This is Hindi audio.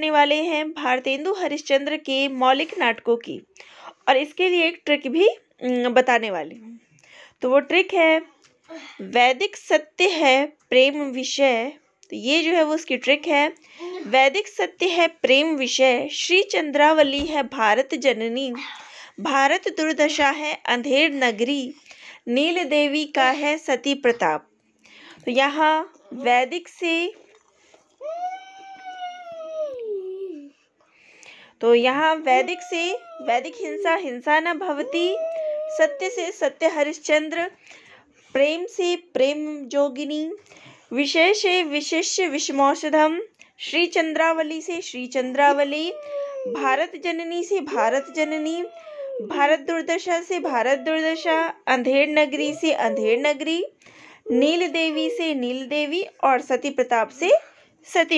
करने वाले हैं भारतेंदु हरिश्चंद्र के मौलिक नाटकों की और इसके लिए एक ट्रिक भी बताने वाले हूँ तो वो ट्रिक है वैदिक सत्य है प्रेम विषय तो ये जो है वो उसकी ट्रिक है वैदिक सत्य है प्रेम विषय श्री चंद्रावली है भारत जननी भारत दुर्दशा है अंधेर नगरी नील देवी का है सती प्रताप तो यहाँ वैदिक से तो यहाँ वैदिक से वैदिक हिंसा हिंसा न भवती सत्य से सत्य हरिश्चंद्र प्रेम से प्रेम जोगिनी विशेष विशिष्य विषमौषधम श्री चंद्रावली से श्री चंद्रावली भारत जननी से भारत जननी भारत दुर्दशा से भारत दुर्दशा अंधेर नगरी से अंधेर नगरी नील देवी से नील देवी और सती प्रताप से सती